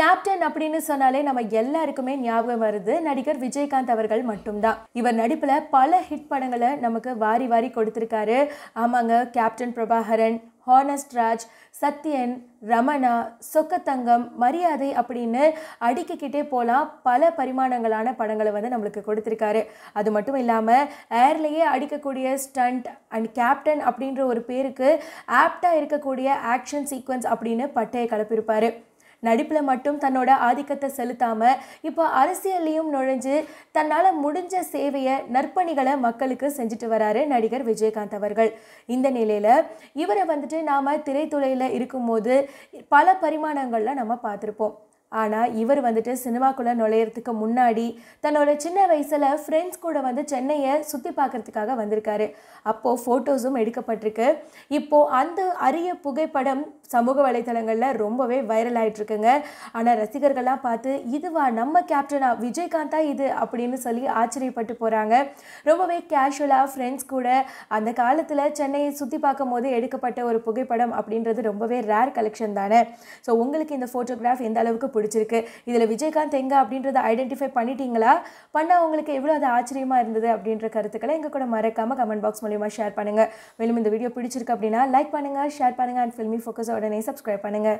captain அப்படின்னு சொன்னாலே நம்ம எல்லாருக்குமே ஞாபகம் வருது நடிகர் விஜயகாந்த் அவர்கள் மட்டும்தான் இவர் நடிப்பில் பல ஹிட் படங்களை நமக்கு வாரி வாரி கொடுத்துருக்காரு ஆமாங்க கேப்டன் பிரபாகரன் ஹானஸ்ட் ராஜ் சத்யன் ரமணா சொக்கத்தங்கம் மரியாதை அப்படின்னு அடிக்கிக்கிட்டே போகலாம் பல பரிமாணங்களான படங்களை வந்து நம்மளுக்கு கொடுத்துருக்காரு அது மட்டும் இல்லாமல் ஏர்லேயே அடிக்கக்கூடிய ஸ்டண்ட் அண்ட் கேப்டன் அப்படின்ற ஒரு பேருக்கு ஆப்டாக இருக்கக்கூடிய ஆக்ஷன் சீக்வன்ஸ் அப்படின்னு பட்டையை கலப்பிருப்பார் நடிப்பில் மட்டும் தன்னோட ஆதிக்கத்தை செலுத்தாமல் இப்போ அரசியல்லையும் நுழைஞ்சு தன்னால் முடிஞ்ச சேவையை நற்பணிகளை மக்களுக்கு செஞ்சுட்டு வராரு நடிகர் விஜயகாந்த் அவர்கள் இந்த நிலையில் இவரை வந்துட்டு நாம் திரைத்துறையில் இருக்கும்போது பல பரிமாணங்களில் நம்ம பார்த்துருப்போம் ஆனால் இவர் வந்துட்டு சினிமாக்குள்ளே நுழையிறதுக்கு முன்னாடி தன்னோட சின்ன வயசில் ஃப்ரெண்ட்ஸ் கூட வந்து சென்னையை சுற்றி பார்க்குறதுக்காக வந்திருக்காரு அப்போது ஃபோட்டோஸும் எடுக்கப்பட்டிருக்கு இப்போது அந்த அரிய புகைப்படம் சமூக வலைத்தளங்களில் ரொம்பவே வைரல் ஆகிட்டுருக்குங்க ஆனால் ரசிகர்கள்லாம் பார்த்து இதுவா நம்ம கேப்டனா விஜயகாந்தா இது அப்படின்னு சொல்லி ஆச்சரியப்பட்டு போகிறாங்க ரொம்பவே கேஷுவலாக ஃப்ரெண்ட்ஸ் கூட அந்த காலத்தில் சென்னையை சுற்றி பார்க்கும் போது எடுக்கப்பட்ட ஒரு புகைப்படம் அப்படின்றது ரொம்பவே ரேர் கலெக்ஷன் தானே ஸோ உங்களுக்கு இந்த ஃபோட்டோகிராஃப் எந்த அளவுக்கு பிடிச்சிருக்கு இதில் விஜயகாந்த் எங்க அப்படின்றத ஐடென்டிஃபை பண்ணிட்டீங்களா பண்ணால் உங்களுக்கு எவ்வளோ அது ஆச்சரியமாக இருந்தது அப்படின்ற கருத்துக்களை எங்கள் கூட மறக்காமல் கமெண்ட் பாக்ஸ் மூலியமாக ஷேர் பண்ணுங்கள் மேலும் இந்த வீடியோ பிடிச்சிருக்கு அப்படின்னா லைக் பண்ணுங்கள் ஷேர் பண்ணுங்கள் அண்ட் ஃபில்மி உடனே சப்ஸ்கிரைப் பண்ணுங்கள்